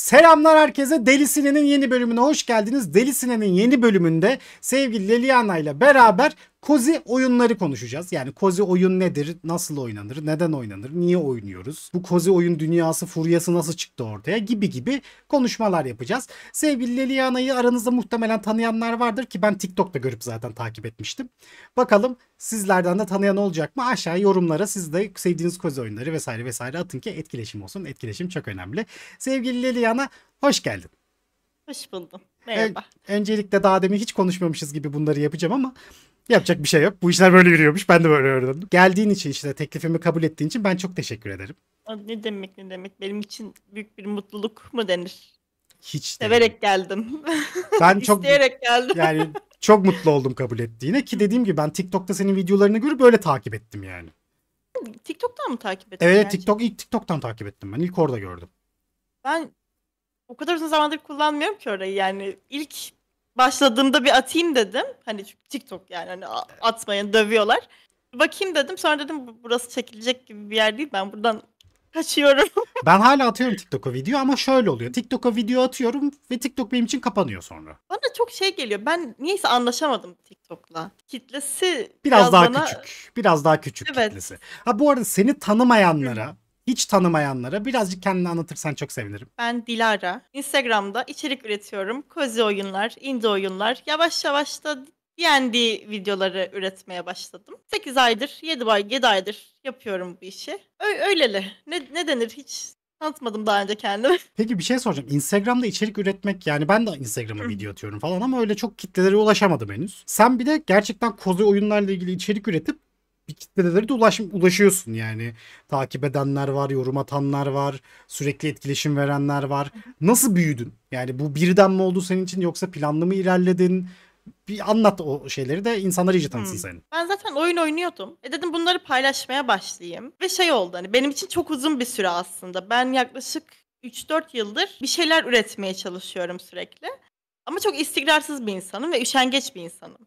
Selamlar herkese. Deli Sine'nin yeni bölümüne hoş geldiniz. Deli Sine'nin yeni bölümünde sevgili Leliana ile beraber Kozi oyunları konuşacağız. Yani Kozi oyun nedir? Nasıl oynanır? Neden oynanır? Niye oynuyoruz? Bu Kozi oyun dünyası furyası nasıl çıktı ortaya? Gibi gibi konuşmalar yapacağız. Sevgili Leliana'yı aranızda muhtemelen tanıyanlar vardır ki ben TikTok'ta görüp zaten takip etmiştim. Bakalım sizlerden de tanıyan olacak mı? Aşağı yorumlara siz de sevdiğiniz Kozi oyunları vesaire vesaire atın ki etkileşim olsun. Etkileşim çok önemli. Sevgili Leliana hoş geldin. Hoş buldum. Merhaba. Ö- öncelikle daha demin hiç konuşmamışız gibi bunları yapacağım ama Yapacak bir şey yok. Bu işler böyle yürüyormuş. Ben de böyle öğrendim. Geldiğin için işte teklifimi kabul ettiğin için ben çok teşekkür ederim. Ne demek ne demek. Benim için büyük bir mutluluk mu denir? Hiç Severek değil. geldim. Ben çok isteyerek geldim. Yani çok mutlu oldum kabul ettiğine ki dediğim gibi ben TikTok'ta senin videolarını görüp böyle takip ettim yani. TikTok'tan mı takip ettin? Evet TikTok ilk TikTok'tan takip ettim ben. İlk orada gördüm. Ben o kadar uzun zamandır kullanmıyorum ki orayı yani. ilk başladığımda bir atayım dedim. Hani çünkü TikTok yani hani atmayın dövüyorlar. Bakayım dedim. Sonra dedim burası çekilecek gibi bir yer değil. Ben buradan kaçıyorum. ben hala atıyorum TikTok'a video ama şöyle oluyor. TikTok'a video atıyorum ve TikTok benim için kapanıyor sonra. Bana çok şey geliyor. Ben niyeyse anlaşamadım TikTok'la. Kitlesi biraz, biraz daha bana... küçük. Biraz daha küçük evet. kitlesi. Ha bu arada seni tanımayanlara hiç tanımayanlara birazcık kendini anlatırsan çok sevinirim. Ben Dilara. Instagram'da içerik üretiyorum. Kozi oyunlar, indie oyunlar. Yavaş yavaş da D&D videoları üretmeye başladım. 8 aydır, 7 ay, 7 aydır yapıyorum bu işi. Ö- öyleli. Ne, ne denir hiç anlatmadım daha önce kendimi. Peki bir şey soracağım. Instagram'da içerik üretmek yani ben de Instagram'a video atıyorum falan ama öyle çok kitlelere ulaşamadım henüz. Sen bir de gerçekten kozu oyunlarla ilgili içerik üretip bir kitlelere de ulaş, ulaşıyorsun yani. Takip edenler var, yorum atanlar var, sürekli etkileşim verenler var. Nasıl büyüdün? Yani bu birden mi oldu senin için yoksa planlı mı ilerledin? Bir anlat o şeyleri de insanlar iyice tanısın hmm. senin. Ben zaten oyun oynuyordum. E dedim bunları paylaşmaya başlayayım. Ve şey oldu hani benim için çok uzun bir süre aslında. Ben yaklaşık 3-4 yıldır bir şeyler üretmeye çalışıyorum sürekli. Ama çok istikrarsız bir insanım ve üşengeç bir insanım.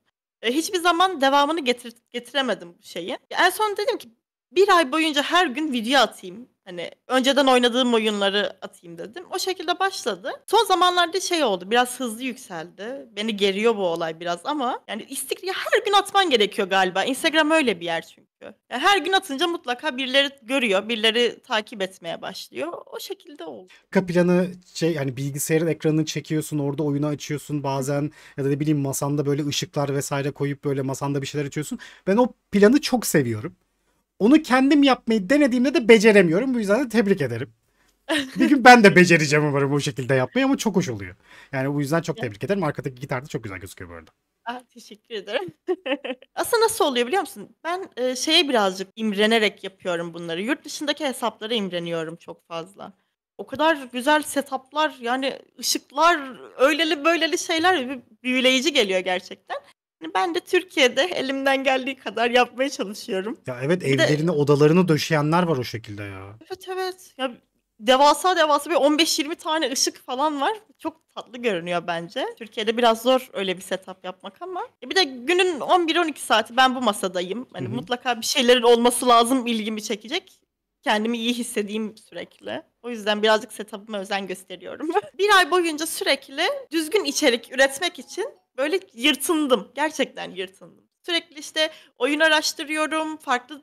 E, hiçbir zaman devamını getir getiremedim bu şeyi. En son dedim ki bir ay boyunca her gün video atayım. Hani önceden oynadığım oyunları atayım dedim. O şekilde başladı. Son zamanlarda şey oldu. Biraz hızlı yükseldi. Beni geriyor bu olay biraz ama yani istikrar her gün atman gerekiyor galiba. Instagram öyle bir yer çünkü çünkü. Yani her gün atınca mutlaka birileri görüyor, birileri takip etmeye başlıyor. O şekilde oldu. Arka planı şey yani bilgisayarın ekranını çekiyorsun, orada oyunu açıyorsun bazen ya da ne bileyim masanda böyle ışıklar vesaire koyup böyle masanda bir şeyler açıyorsun. Ben o planı çok seviyorum. Onu kendim yapmayı denediğimde de beceremiyorum. Bu yüzden de tebrik ederim. bir gün ben de becereceğim umarım bu şekilde yapmayı ama çok hoş oluyor. Yani bu yüzden çok tebrik ederim. Arkadaki gitar da çok güzel gözüküyor bu arada. A, ah, teşekkür ederim. Aslında nasıl oluyor biliyor musun? Ben, eee, şeye birazcık imrenerek yapıyorum bunları. Yurt dışındaki hesaplara imreniyorum çok fazla. O kadar güzel setup'lar, yani ışıklar, öyleli böyleli şeyler b büyüleyici geliyor gerçekten. Hani ben de Türkiye'de elimden geldiği kadar yapmaya çalışıyorum. Ya evet, Bir de evlerini, odalarını döşeyenler var o şekilde ya. Evet, evet. Ya devasa devasa bir 15-20 tane ışık falan var. Çok tatlı görünüyor bence. Türkiye'de biraz zor öyle bir setup yapmak ama. E bir de günün 11-12 saati ben bu masadayım. Hani Hı-hı. mutlaka bir şeylerin olması lazım ilgimi çekecek. Kendimi iyi hissedeyim sürekli. O yüzden birazcık setup'ıma özen gösteriyorum. bir ay boyunca sürekli düzgün içerik üretmek için böyle yırtındım. Gerçekten yırtındım. Sürekli işte oyun araştırıyorum, farklı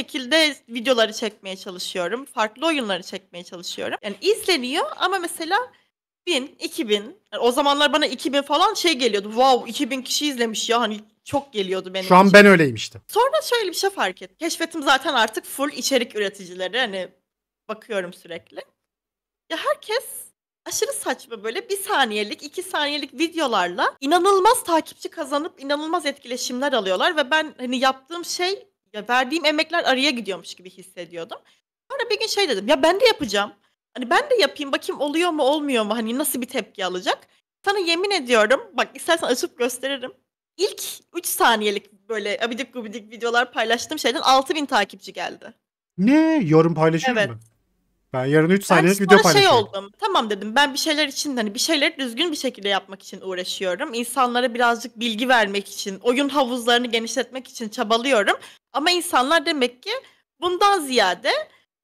şekilde videoları çekmeye çalışıyorum. Farklı oyunları çekmeye çalışıyorum. Yani izleniyor ama mesela 1000, 2000. Yani o zamanlar bana 2000 falan şey geliyordu. Wow 2000 kişi izlemiş ya hani çok geliyordu benim Şu an için. ben öyleyim işte. Sonra şöyle bir şey fark ettim. Keşfettim zaten artık full içerik üreticileri hani bakıyorum sürekli. Ya herkes aşırı saçma böyle bir saniyelik, iki saniyelik videolarla inanılmaz takipçi kazanıp inanılmaz etkileşimler alıyorlar ve ben hani yaptığım şey ya verdiğim emekler araya gidiyormuş gibi hissediyordum. Sonra bir gün şey dedim ya ben de yapacağım. Hani ben de yapayım bakayım oluyor mu olmuyor mu hani nasıl bir tepki alacak. Sana yemin ediyorum bak istersen açıp gösteririm. İlk 3 saniyelik böyle abidik gubidik videolar paylaştığım şeyden 6000 takipçi geldi. Ne? Yorum paylaşıyor evet. mu? Ben yarın 3 saniyelik video şey paylaşıyorum. şey oldum. Tamam dedim. Ben bir şeyler için hani bir şeyler düzgün bir şekilde yapmak için uğraşıyorum. İnsanlara birazcık bilgi vermek için, oyun havuzlarını genişletmek için çabalıyorum. Ama insanlar demek ki bundan ziyade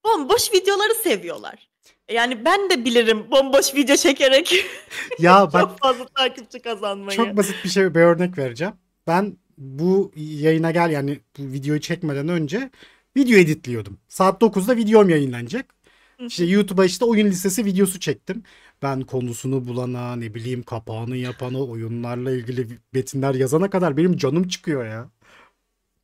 bomboş videoları seviyorlar. Yani ben de bilirim bomboş video çekerek ya çok fazla takipçi kazanmayı. Çok basit bir şey bir örnek vereceğim. Ben bu yayına gel yani bu videoyu çekmeden önce video editliyordum. Saat 9'da videom yayınlanacak. İşte YouTube'a işte oyun listesi videosu çektim. Ben konusunu bulana, ne bileyim kapağını yapana, oyunlarla ilgili metinler yazana kadar benim canım çıkıyor ya.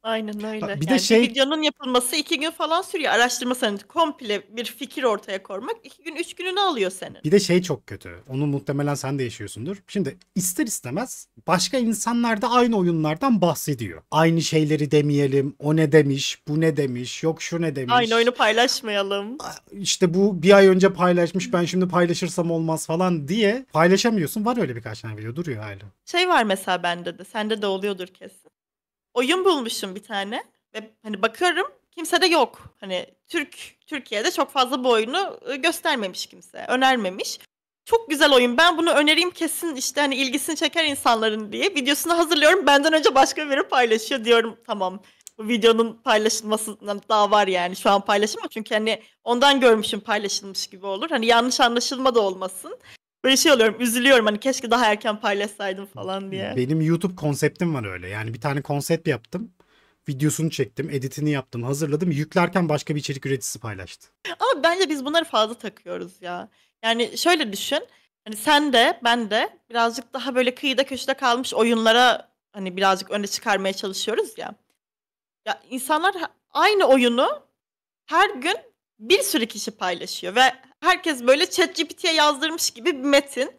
Aynen öyle. bir yani de şey... Bir videonun yapılması iki gün falan sürüyor. Araştırma sanatı komple bir fikir ortaya koymak iki gün üç gününü alıyor senin. Bir de şey çok kötü. Onu muhtemelen sen de yaşıyorsundur. Şimdi ister istemez başka insanlar da aynı oyunlardan bahsediyor. Aynı şeyleri demeyelim. O ne demiş, bu ne demiş, yok şu ne demiş. Aynı oyunu paylaşmayalım. İşte bu bir ay önce paylaşmış ben şimdi paylaşırsam olmaz falan diye paylaşamıyorsun. Var öyle birkaç tane video duruyor hala. Şey var mesela bende de. Sende de oluyordur kesin oyun bulmuşum bir tane ve hani bakıyorum kimse de yok. Hani Türk Türkiye'de çok fazla bu oyunu göstermemiş kimse, önermemiş. Çok güzel oyun. Ben bunu önereyim kesin işte hani ilgisini çeker insanların diye. Videosunu hazırlıyorum. Benden önce başka biri paylaşıyor diyorum. Tamam. Bu videonun paylaşılmasından daha var yani. Şu an paylaşılma çünkü hani ondan görmüşüm paylaşılmış gibi olur. Hani yanlış anlaşılma da olmasın. Böyle şey oluyorum üzülüyorum hani keşke daha erken paylaşsaydım falan diye. Benim YouTube konseptim var öyle. Yani bir tane konsept yaptım. Videosunu çektim, editini yaptım, hazırladım. Yüklerken başka bir içerik üreticisi paylaştı. Ama bence biz bunları fazla takıyoruz ya. Yani şöyle düşün. Hani sen de ben de birazcık daha böyle kıyıda köşede kalmış oyunlara hani birazcık öne çıkarmaya çalışıyoruz ya. Ya insanlar aynı oyunu her gün bir sürü kişi paylaşıyor ve herkes böyle ChatGPT'ye yazdırmış gibi bir metin.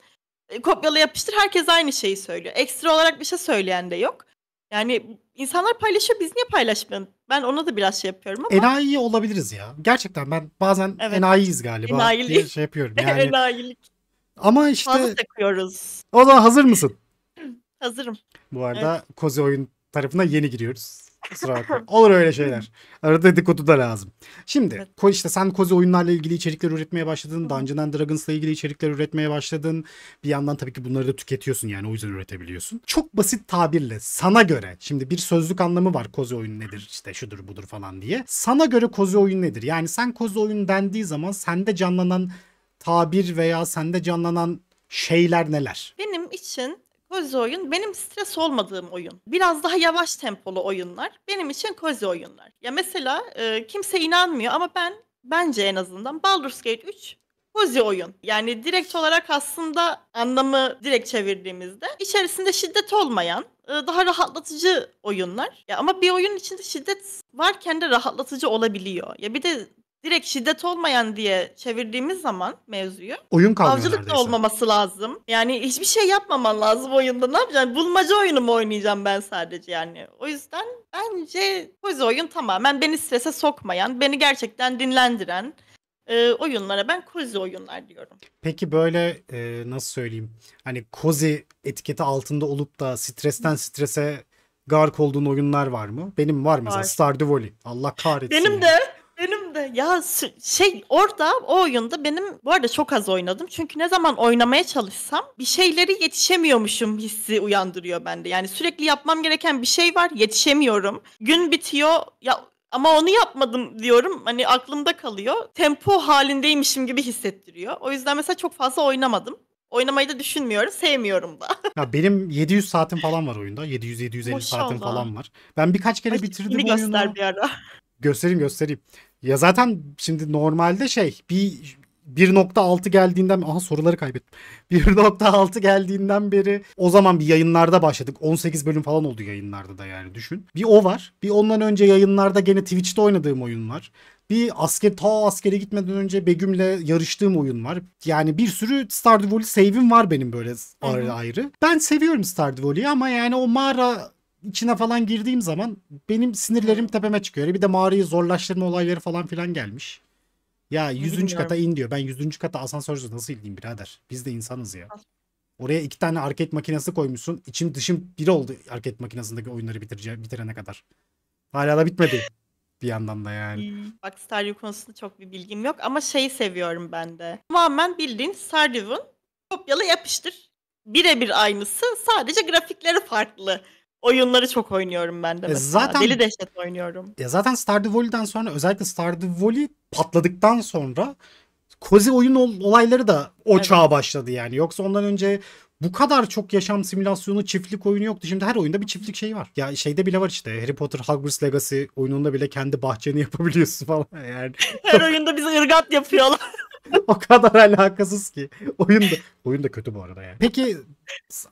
E, kopyala yapıştır herkes aynı şeyi söylüyor. Ekstra olarak bir şey söyleyen de yok. Yani insanlar paylaşıyor biz niye paylaşmıyoruz? Ben ona da biraz şey yapıyorum ama. Enayi olabiliriz ya. Gerçekten ben bazen evet. enayiyiz galiba. Enayilik. Diye şey yapıyorum yani. Enayilik. Ama işte. Fazla takıyoruz. O zaman hazır mısın? Hazırım. Bu arada evet. Kozi oyun tarafına yeni giriyoruz. Kusura bakma. Olur öyle şeyler. Arada dedikodu da lazım. Şimdi evet. işte sen kozi oyunlarla ilgili içerikler üretmeye başladın. Dungeons and Dragons'la ilgili içerikler üretmeye başladın. Bir yandan tabii ki bunları da tüketiyorsun yani o yüzden üretebiliyorsun. Çok basit tabirle sana göre şimdi bir sözlük anlamı var kozi oyun nedir işte şudur budur falan diye. Sana göre kozi oyun nedir? Yani sen kozi oyun dendiği zaman sende canlanan tabir veya sende canlanan şeyler neler? Benim için Cozy oyun benim stres olmadığım oyun. Biraz daha yavaş tempolu oyunlar benim için cozy oyunlar. Ya mesela e, kimse inanmıyor ama ben bence en azından Baldur's Gate 3 cozy oyun. Yani direkt olarak aslında anlamı direkt çevirdiğimizde içerisinde şiddet olmayan e, daha rahatlatıcı oyunlar. Ya ama bir oyun içinde şiddet varken de rahatlatıcı olabiliyor. Ya bir de direkt şiddet olmayan diye çevirdiğimiz zaman mevzuyu oyun kalmıyor avcılık neredeyse. da olmaması lazım. Yani hiçbir şey yapmaman lazım oyunda. Ne yapacaksın? Bulmaca oyunu mu oynayacağım ben sadece yani? O yüzden bence koz oyun tamamen beni strese sokmayan, beni gerçekten dinlendiren e, oyunlara ben kozi oyunlar diyorum. Peki böyle e, nasıl söyleyeyim? Hani kozi etiketi altında olup da stresten strese gark olduğun oyunlar var mı? Benim var mesela var. Stardew Valley. Allah kahretsin. Benim ya. de. Tabii ya şey orada o oyunda benim bu arada çok az oynadım. Çünkü ne zaman oynamaya çalışsam bir şeyleri yetişemiyormuşum hissi uyandırıyor bende. Yani sürekli yapmam gereken bir şey var yetişemiyorum. Gün bitiyor ya ama onu yapmadım diyorum. Hani aklımda kalıyor. Tempo halindeymişim gibi hissettiriyor. O yüzden mesela çok fazla oynamadım. Oynamayı da düşünmüyorum. Sevmiyorum da. ya benim 700 saatim falan var oyunda. 700 750 Boşallah. saatim falan var. Ben birkaç kere Ay, bitirdim oyunu. göster bir ara. Göstereyim göstereyim. Ya zaten şimdi normalde şey bir 1.6 geldiğinden aha soruları kaybettim. 1.6 geldiğinden beri o zaman bir yayınlarda başladık. 18 bölüm falan oldu yayınlarda da yani düşün. Bir o var. Bir ondan önce yayınlarda gene Twitch'te oynadığım oyun var. Bir asker ta askere gitmeden önce Begüm'le yarıştığım oyun var. Yani bir sürü Stardew Valley save'im var benim böyle ayrı ayrı. Ben seviyorum Stardew Valley'i ama yani o mağara içine falan girdiğim zaman benim sinirlerim tepeme çıkıyor. bir de mağarayı zorlaştırma olayları falan filan gelmiş. Ya yüzüncü kata in diyor. Ben yüzüncü kata asansörde nasıl ineyim birader? Biz de insanız ya. Oraya iki tane arket makinesi koymuşsun. İçim dışım bir oldu arket makinesindeki oyunları bitirece bitirene kadar. Hala da bitmedi. bir yandan da yani. Hmm, bak Stardew konusunda çok bir bilgim yok ama şeyi seviyorum ben de. Tamamen bildiğin Stardew'un kopyala yapıştır. Birebir aynısı sadece grafikleri farklı oyunları çok oynuyorum ben de e, mesela. Zaten, Deli dehşet oynuyorum. Ya zaten Stardew Valley'den sonra özellikle Stardew Valley patladıktan sonra kozi oyun olayları da o evet. çağa başladı yani. Yoksa ondan önce bu kadar çok yaşam simülasyonu çiftlik oyunu yoktu. Şimdi her oyunda bir çiftlik şeyi var. Ya şeyde bile var işte Harry Potter Hogwarts Legacy oyununda bile kendi bahçeni yapabiliyorsun falan yani. her oyunda biz ırgat yapıyorlar. o kadar alakasız ki. Oyun da, oyun da kötü bu arada yani. Peki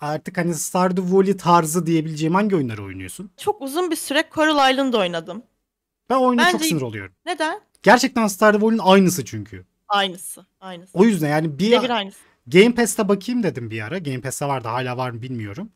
artık hani Stardew Valley tarzı diyebileceğim hangi oyunları oynuyorsun? Çok uzun bir süre Coral Island'da oynadım. Ben oyuna Bence... çok sinir oluyorum. Neden? Gerçekten Stardew Valley'nin aynısı çünkü. Aynısı. Aynısı. O yüzden yani bir, bir aynısı. Game Pass'te bakayım dedim bir ara. Game Pass'te vardı hala var mı bilmiyorum.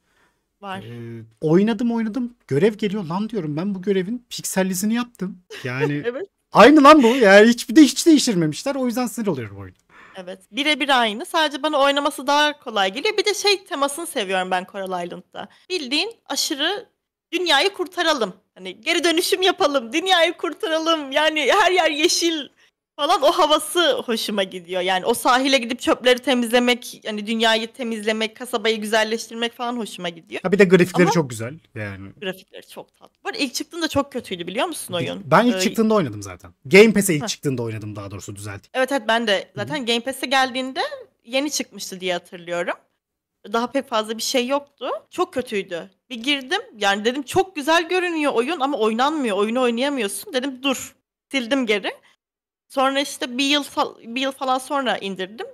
Var. Ee, oynadım oynadım. Görev geliyor lan diyorum ben bu görevin piksellisini yaptım. Yani evet. Aynı lan bu. Yani hiçbir de hiç değiştirmemişler. O yüzden sinir oluyorum oyuna. Evet. Birebir aynı. Sadece bana oynaması daha kolay geliyor. Bir de şey temasını seviyorum ben Coral Island'da. Bildiğin aşırı dünyayı kurtaralım. Hani geri dönüşüm yapalım. Dünyayı kurtaralım. Yani her yer yeşil falan o havası hoşuma gidiyor. Yani o sahile gidip çöpleri temizlemek, yani dünyayı temizlemek, kasabayı güzelleştirmek falan hoşuma gidiyor. Ha bir de grafikleri Ama çok güzel yani. Grafikleri çok tatlı. Bu arada ilk çıktığında çok kötüydü biliyor musun oyun? Ben ilk ee, çıktığında oynadım zaten. Game Pass'e ilk Heh. çıktığında oynadım daha doğrusu düzelttim. Evet evet ben de zaten Game Pass'e geldiğinde yeni çıkmıştı diye hatırlıyorum. Daha pek fazla bir şey yoktu. Çok kötüydü. Bir girdim yani dedim çok güzel görünüyor oyun ama oynanmıyor. Oyunu oynayamıyorsun. Dedim dur sildim geri. Sonra işte bir yıl, bir yıl falan sonra indirdim.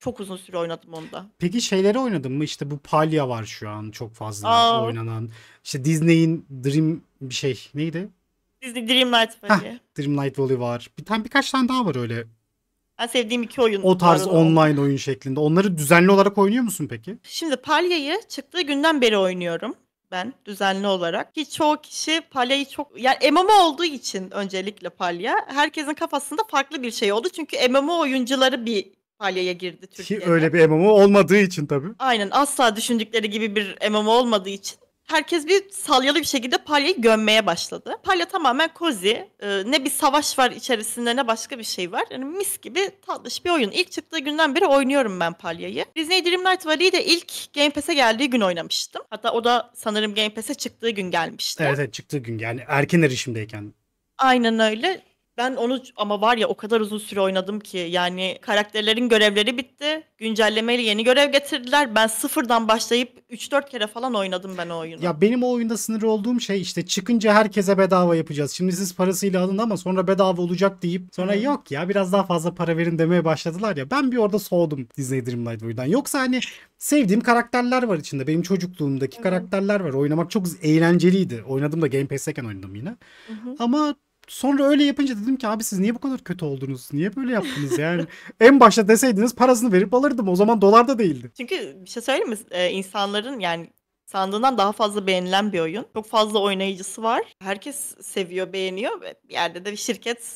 Çok uzun süre oynadım onda. Peki şeyleri oynadın mı? İşte bu Palya var şu an çok fazla Aa. oynanan. İşte Disney'in Dream bir şey neydi? Disney Dream Dreamlight Valley. Heh, Dreamlight Valley var. Bir tane birkaç tane daha var öyle. Ben sevdiğim iki oyun. O tarz online oyun şeklinde. Onları düzenli olarak oynuyor musun peki? Şimdi Palya'yı çıktığı günden beri oynuyorum ben düzenli olarak. Ki çoğu kişi Palya'yı çok yani MMO olduğu için öncelikle Palya herkesin kafasında farklı bir şey oldu. Çünkü MMO oyuncuları bir Palya'ya girdi Türkiye'de. Ki öyle bir MMO olmadığı için tabii. Aynen asla düşündükleri gibi bir MMO olmadığı için herkes bir salyalı bir şekilde Palya'yı gömmeye başladı. Palya tamamen kozi. Ee, ne bir savaş var içerisinde ne başka bir şey var. Yani mis gibi tatlış bir oyun. İlk çıktığı günden beri oynuyorum ben Palya'yı. Disney Dream Night Valley'i de ilk Game Pass'e geldiği gün oynamıştım. Hatta o da sanırım Game Pass'e çıktığı gün gelmişti. Evet evet çıktığı gün yani erken erişimdeyken. Aynen öyle. Ben onu ama var ya o kadar uzun süre oynadım ki yani karakterlerin görevleri bitti. Güncellemeyle yeni görev getirdiler. Ben sıfırdan başlayıp 3-4 kere falan oynadım ben o oyunu. Ya benim o oyunda sınır olduğum şey işte çıkınca herkese bedava yapacağız. Şimdi siz parasıyla alın ama sonra bedava olacak deyip sonra hmm. yok ya biraz daha fazla para verin demeye başladılar ya. Ben bir orada soğudum Disney Dream Lightway'dan. Yoksa hani sevdiğim karakterler var içinde. Benim çocukluğumdaki hı karakterler var. Oynamak çok eğlenceliydi. Oynadım da Game Pass'teyken oynadım yine. hı Ama Sonra öyle yapınca dedim ki abi siz niye bu kadar kötü oldunuz? Niye böyle yaptınız yani? en başta deseydiniz parasını verip alırdım. O zaman dolar da değildi. Çünkü bir şey söyleyeyim mi? Ee, insanların yani sandığından daha fazla beğenilen bir oyun. Çok fazla oynayıcısı var. Herkes seviyor, beğeniyor. Bir yerde de bir şirket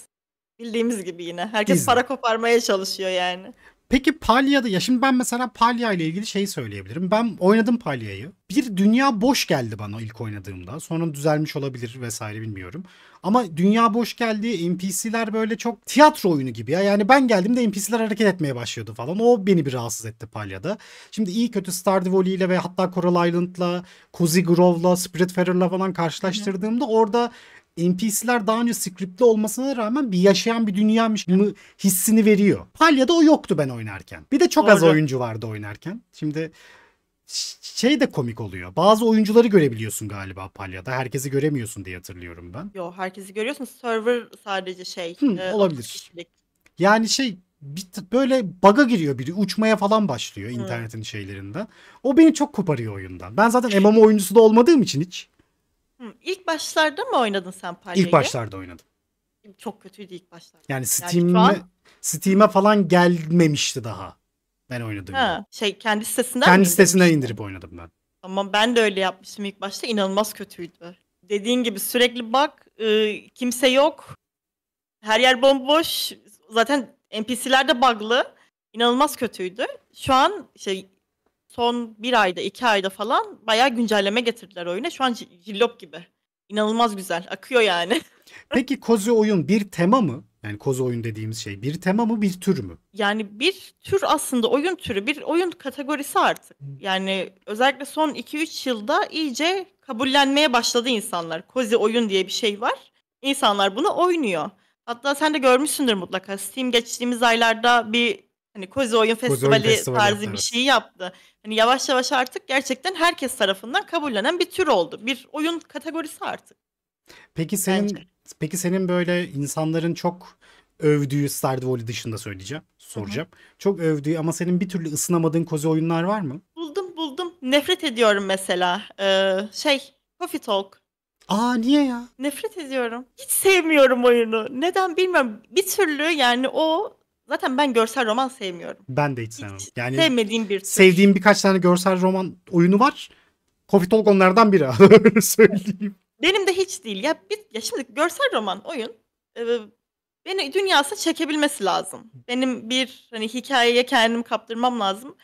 bildiğimiz gibi yine. Herkes Disney. para koparmaya çalışıyor yani. Peki Palya'da ya şimdi ben mesela Palya ile ilgili şey söyleyebilirim. Ben oynadım Palya'yı. Bir dünya boş geldi bana ilk oynadığımda. Sonra düzelmiş olabilir vesaire bilmiyorum. Ama dünya boş geldi. NPC'ler böyle çok tiyatro oyunu gibi ya. Yani ben geldim de NPC'ler hareket etmeye başlıyordu falan. O beni bir rahatsız etti Palya'da. Şimdi iyi kötü Stardew Valley ile ve hatta Coral Island'la, Cozy Grove'la, Spiritfarer'la falan karşılaştırdığımda orada NPC'ler daha önce scriptli olmasına rağmen bir yaşayan bir dünyamış mı hissini veriyor. Palya'da o yoktu ben oynarken. Bir de çok Doğru. az oyuncu vardı oynarken. Şimdi şey de komik oluyor. Bazı oyuncuları görebiliyorsun galiba Palya'da. Herkesi göremiyorsun diye hatırlıyorum ben. Yok herkesi görüyorsun. Server sadece şey. Hı, e, olabilir. Yani şey bir, böyle baga giriyor biri uçmaya falan başlıyor internetin hmm. şeylerinden. O beni çok koparıyor oyundan. Ben zaten MMO oyuncusu da olmadığım için hiç. İlk başlarda mı oynadın sen İlk başlarda oynadım. çok kötüydü ilk başlarda. Yani Yani an Steam'e falan gelmemişti daha ben oynadığımda. Ha, şey kendi sitesinden Kendi sitesinden indirip oynadım ben. Ama ben de öyle yapmıştım ilk başta, inanılmaz kötüydü. Dediğin gibi sürekli bak ııı, kimse yok, her yer bomboş, zaten NPC'ler de bug'lı, inanılmaz kötüydü. Şu an şey son bir ayda, iki ayda falan bayağı güncelleme getirdiler oyuna. Şu an Jillop gibi. İnanılmaz güzel. Akıyor yani. Peki kozu oyun bir tema mı? Yani kozu oyun dediğimiz şey bir tema mı bir tür mü? Yani bir tür aslında oyun türü bir oyun kategorisi artık. Yani özellikle son 2-3 yılda iyice kabullenmeye başladı insanlar. Kozi oyun diye bir şey var. İnsanlar bunu oynuyor. Hatta sen de görmüşsündür mutlaka. Steam geçtiğimiz aylarda bir Hani Kozi Oyun Festivali, Kozi Oyun Festivali tarzı yaptı, bir şey yaptı. Hani yavaş yavaş artık gerçekten herkes tarafından kabullenen bir tür oldu. Bir oyun kategorisi artık. Peki senin Bence. peki senin böyle insanların çok övdüğü Stardew Valley dışında söyleyeceğim, soracağım. Hı-hı. Çok övdüğü ama senin bir türlü ısınamadığın kozi oyunlar var mı? Buldum buldum. Nefret ediyorum mesela. Ee, şey, Coffee Talk. Aa niye ya? Nefret ediyorum. Hiç sevmiyorum oyunu. Neden bilmiyorum. Bir türlü yani o Zaten ben görsel roman sevmiyorum. Ben de hiç sevmem. yani sevmediğim bir tür. Sevdiğim birkaç tane görsel roman oyunu var. Coffee Talk onlardan biri. Öyle söyleyeyim. Benim de hiç değil. Ya, bir, ya şimdi görsel roman oyun e, beni dünyasına çekebilmesi lazım. Benim bir hani hikayeye kendimi kaptırmam lazım.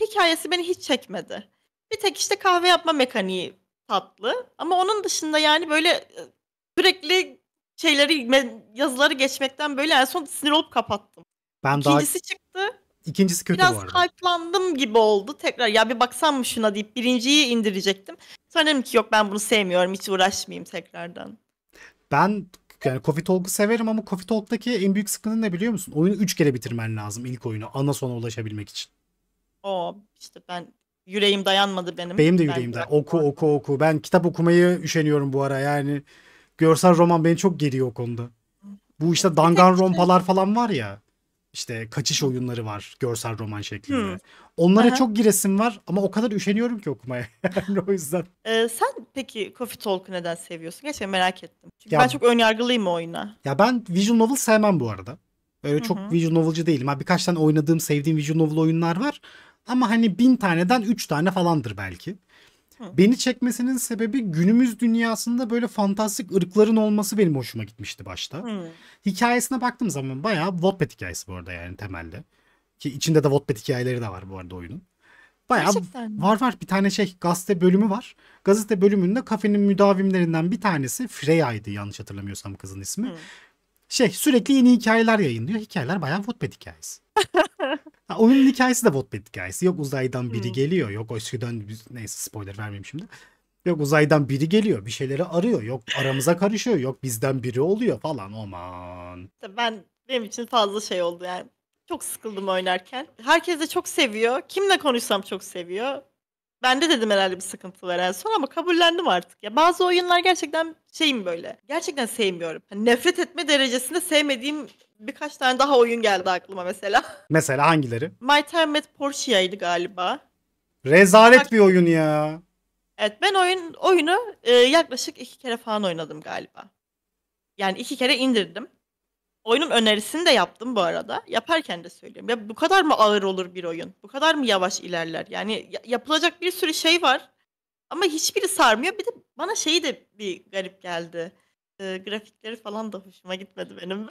Hikayesi beni hiç çekmedi. Bir tek işte kahve yapma mekaniği tatlı. Ama onun dışında yani böyle e, sürekli şeyleri yazıları geçmekten böyle en son sinir olup kapattım. Ben İkincisi daha... çıktı. İkincisi kötü Biraz bu arada. hype'landım gibi oldu tekrar. Ya bir baksam mı şuna deyip birinciyi indirecektim. Sonra dedim ki yok ben bunu sevmiyorum hiç uğraşmayayım tekrardan. Ben yani Coffee Talk'u severim ama Coffee Talk'taki en büyük sıkıntı ne biliyor musun? Oyunu 3 kere bitirmen lazım ilk oyunu ana sona ulaşabilmek için. O işte ben yüreğim dayanmadı benim. Benim de yüreğim dayanmadı. Oku oku oku. Ben kitap okumayı üşeniyorum bu ara yani. Görsel roman beni çok geriyor o konuda. Bu işte dangan şey falan var ya işte kaçış oyunları var görsel roman şeklinde. Hmm. Onlara Aha. çok giresim var ama o kadar üşeniyorum ki okumaya. o yüzden. Ee, sen peki Coffee Talk'u neden seviyorsun? Gerçekten merak ettim. Çünkü ya, ben çok önyargılıyım o oyuna. Ya ben visual novel sevmem bu arada. Öyle Hı-hı. çok visual novelcı değilim. Ha, birkaç tane oynadığım, sevdiğim visual novel oyunlar var. Ama hani bin taneden üç tane falandır belki. Beni çekmesinin sebebi günümüz dünyasında böyle fantastik ırkların olması benim hoşuma gitmişti başta. Hı. Hikayesine baktığım zaman bayağı Wattpad hikayesi bu arada yani temelde. Ki içinde de Wattpad hikayeleri de var bu arada oyunun. Bayağı Gerçekten. var var bir tane şey gazete bölümü var. Gazete bölümünde kafenin müdavimlerinden bir tanesi Freya'ydı yanlış hatırlamıyorsam kızın ismi. Hı şey sürekli yeni hikayeler yayınlıyor. Hikayeler bayağı Wattpad hikayesi. ha, oyunun hikayesi de Wattpad hikayesi. Yok uzaydan biri hmm. geliyor. Yok eskiden neyse spoiler vermeyeyim şimdi. Yok uzaydan biri geliyor bir şeyleri arıyor. Yok aramıza karışıyor. Yok bizden biri oluyor falan. Aman. Ben benim için fazla şey oldu yani. Çok sıkıldım oynarken. Herkes de çok seviyor. Kimle konuşsam çok seviyor. Ben de dedim herhalde bir sıkıntı var en son ama kabullendim artık. Ya bazı oyunlar gerçekten şeyim böyle. Gerçekten sevmiyorum. Hani nefret etme derecesinde sevmediğim birkaç tane daha oyun geldi aklıma mesela. Mesela hangileri? My Time at Portia'ydı galiba. Rezalet bir oyun ya. Evet ben oyun oyunu e, yaklaşık iki kere falan oynadım galiba. Yani iki kere indirdim oyunun önerisini de yaptım bu arada. Yaparken de söylüyorum. Ya bu kadar mı ağır olur bir oyun? Bu kadar mı yavaş ilerler? Yani yapılacak bir sürü şey var. Ama hiçbiri sarmıyor. Bir de bana şeyi de bir garip geldi. Ee, grafikleri falan da hoşuma gitmedi benim.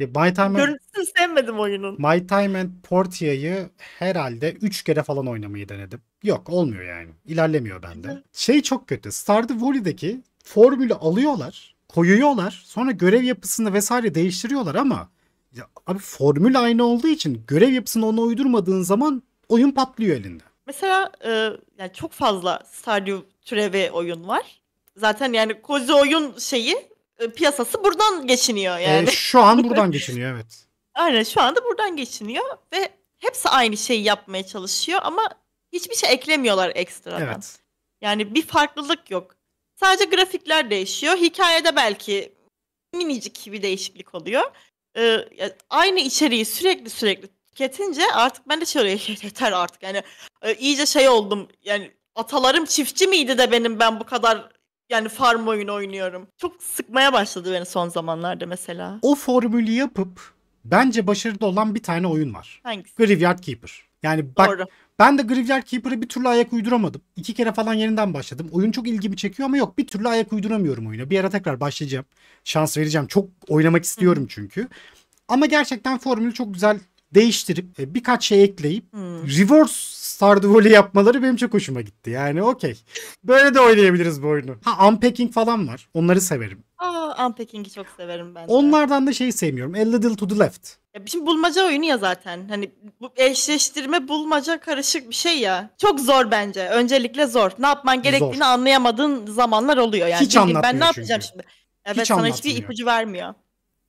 My Time and, Görüntüsünü sevmedim oyunun. My Time and Portia'yı herhalde 3 kere falan oynamayı denedim. Yok olmuyor yani. İlerlemiyor bende. Şey çok kötü. Stardew Valley'deki formülü alıyorlar koyuyorlar. Sonra görev yapısını vesaire değiştiriyorlar ama ya abi formül aynı olduğu için görev yapısını ona uydurmadığın zaman oyun patlıyor elinde. Mesela e, yani çok fazla Stardew türevi oyun var. Zaten yani koca oyun şeyi e, piyasası buradan geçiniyor e, yani. E, şu an buradan geçiniyor evet. Aynen şu anda buradan geçiniyor ve hepsi aynı şeyi yapmaya çalışıyor ama hiçbir şey eklemiyorlar ekstradan. Evet. Yani bir farklılık yok. Sadece grafikler değişiyor. Hikayede belki minicik bir değişiklik oluyor. Ee, aynı içeriği sürekli sürekli tüketince artık ben de şöyle yeter artık yani e, iyice şey oldum yani atalarım çiftçi miydi de benim ben bu kadar yani farm oyunu oynuyorum. Çok sıkmaya başladı beni son zamanlarda mesela. O formülü yapıp bence başarılı olan bir tane oyun var. Hangisi? Graveyard Keeper. Yani bak Doğru. Ben de Graveyard Keeper'ı bir türlü ayak uyduramadım. İki kere falan yeniden başladım. Oyun çok ilgimi çekiyor ama yok bir türlü ayak uyduramıyorum oyuna. Bir ara tekrar başlayacağım. Şans vereceğim. Çok oynamak istiyorum çünkü. Ama gerçekten formülü çok güzel değiştirip e, birkaç şey ekleyip hmm. reverse Stardew Valley yapmaları benim çok hoşuma gitti. Yani okey. Böyle de oynayabiliriz bu oyunu. Ha unpacking falan var. Onları severim. Aa, unpacking'i çok severim ben de. Onlardan da şey sevmiyorum. A little to the left. Ya şimdi bulmaca oyunu ya zaten. Hani bu eşleştirme bulmaca karışık bir şey ya. Çok zor bence. Öncelikle zor. Ne yapman gerektiğini zor. anlayamadığın zamanlar oluyor yani. Hiç anlatmıyor Ben ne yapacağım çünkü. şimdi? Evet hiç sana hiçbir ipucu vermiyor.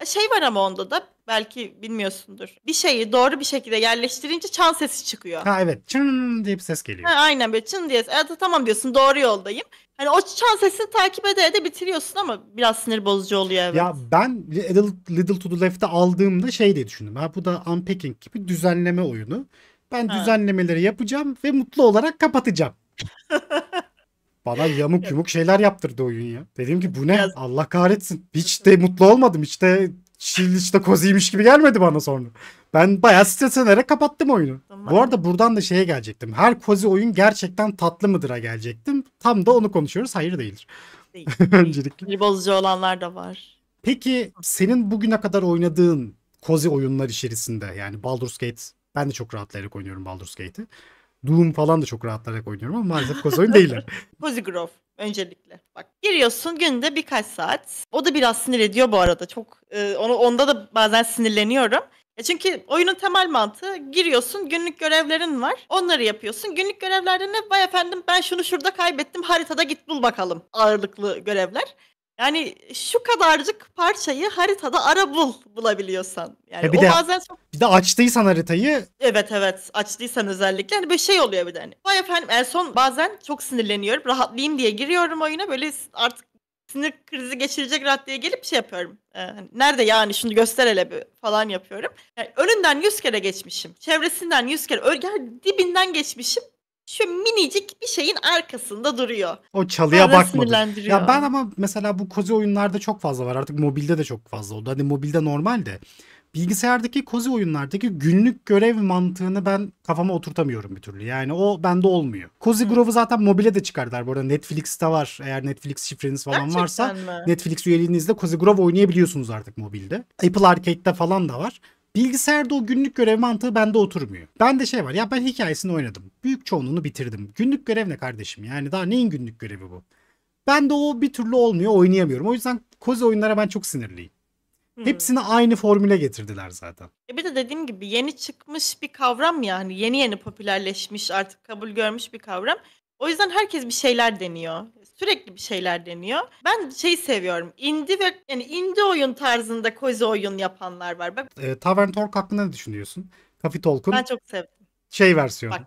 Şey var ama onda da belki bilmiyorsundur. Bir şeyi doğru bir şekilde yerleştirince çan sesi çıkıyor. Ha evet çın diye bir ses geliyor. Ha, aynen böyle çın diye. Evet tamam diyorsun doğru yoldayım. Hani o çan sesini takip ede ede bitiriyorsun ama biraz sinir bozucu oluyor evet. Ya ben Little, Little to the Left'te aldığımda şey diye düşündüm. Ha bu da Unpacking gibi düzenleme oyunu. Ben ha. düzenlemeleri yapacağım ve mutlu olarak kapatacağım. Bana yamuk yumuk şeyler yaptırdı oyun ya. Dedim ki bu ne? Biraz... Allah kahretsin. Hiç de mutlu olmadım. Hiç de çil işte koziymiş gibi gelmedi bana sonra. Ben bayağı streslenerek kapattım oyunu. Tamam. Bu arada buradan da şeye gelecektim. Her kozi oyun gerçekten tatlı mıdır'a gelecektim. Tam da onu konuşuyoruz. Hayır değildir. Değil. Öncelikle. Değil. bozucu olanlar da var. Peki senin bugüne kadar oynadığın kozi oyunlar içerisinde yani Baldur's Gate ben de çok rahatlayarak oynuyorum Baldur's Gate'i. Doom falan da çok rahatlayarak oynuyorum ama maalesef koz oyun değiller. Pozigrov öncelikle. Bak giriyorsun günde birkaç saat. O da biraz sinir ediyor bu arada. Çok e, onu onda da bazen sinirleniyorum. E çünkü oyunun temel mantığı giriyorsun günlük görevlerin var. Onları yapıyorsun. Günlük görevlerde ne? Vay efendim ben şunu şurada kaybettim haritada git bul bakalım ağırlıklı görevler. Yani şu kadarcık parçayı haritada ara bul bulabiliyorsan. Yani ya bir o de, bazen çok... Bir de açtıysan haritayı. Evet evet açtıysan özellikle hani böyle şey oluyor bir de hani. Vay efendim en son bazen çok sinirleniyorum rahatlayayım diye giriyorum oyuna böyle artık sinir krizi geçirecek raddeye gelip şey yapıyorum. Ee, hani nerede yani şunu göster hele bir falan yapıyorum. Yani önünden yüz kere geçmişim. Çevresinden yüz kere. Ö- dibinden geçmişim şu minicik bir şeyin arkasında duruyor. O çalıya bakmadı. Ya ben ama mesela bu kozi oyunlarda çok fazla var. Artık mobilde de çok fazla oldu. Hani mobilde normal de. Bilgisayardaki kozi oyunlardaki günlük görev mantığını ben kafama oturtamıyorum bir türlü. Yani o bende olmuyor. Cozy Grove'u zaten mobile de çıkardılar. Bu arada Netflix'te var. Eğer Netflix şifreniz falan Gerçekten varsa mi? Netflix üyeliğinizde Cozy Grove oynayabiliyorsunuz artık mobilde. Apple Arcade'de falan da var. Bilgisayarda o günlük görev mantığı bende oturmuyor. Ben de şey var ya ben hikayesini oynadım. Büyük çoğunluğunu bitirdim. Günlük görev ne kardeşim yani daha neyin günlük görevi bu? Ben de o bir türlü olmuyor oynayamıyorum. O yüzden koz oyunlara ben çok sinirliyim. Hmm. Hepsini aynı formüle getirdiler zaten. E bir de dediğim gibi yeni çıkmış bir kavram yani yeni yeni popülerleşmiş artık kabul görmüş bir kavram. O yüzden herkes bir şeyler deniyor. Sürekli bir şeyler deniyor. Ben şey seviyorum. Indie ve yani indie oyun tarzında kozi oyun yapanlar var. Bak. E, Tavern Talk hakkında ne düşünüyorsun? Coffee Talk'un. Ben çok sevdim. Şey versiyonu. Bak.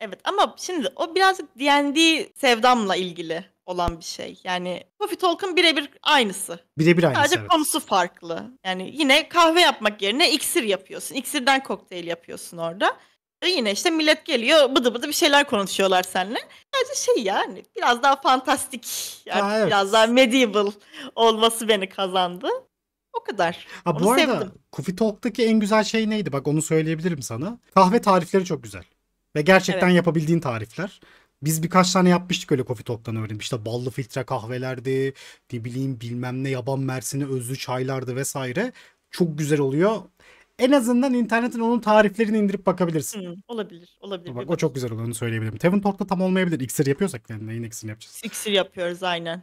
Evet ama şimdi o birazcık D&D sevdamla ilgili olan bir şey. Yani Coffee Talk'ın birebir aynısı. Birebir aynısı Sadece evet. konusu farklı. Yani yine kahve yapmak yerine iksir yapıyorsun. İksirden kokteyl yapıyorsun orada. E, yine işte millet geliyor bıdı bıdı bir şeyler konuşuyorlar seninle. Sadece şey yani biraz daha fantastik yani ha, evet. biraz daha medieval olması beni kazandı. O kadar. Ha, onu bu arada sevdim. Coffee Talk'taki en güzel şey neydi? Bak onu söyleyebilirim sana. Kahve tarifleri çok güzel. Ve gerçekten evet. yapabildiğin tarifler. Biz birkaç tane yapmıştık öyle Coffee Talk'tan öğrenip İşte ballı filtre kahvelerdi, ne bileyim bilmem ne yaban mersini özlü çaylardı vesaire. Çok güzel oluyor en azından internetin onun tariflerini indirip bakabilirsin. Hı, olabilir. Olabilir. bak, o çok güzel olur söyleyebilirim. Teven Talk'ta tam olmayabilir. İksir yapıyorsak yani neyin iksirini yapacağız? İksir yapıyoruz aynen.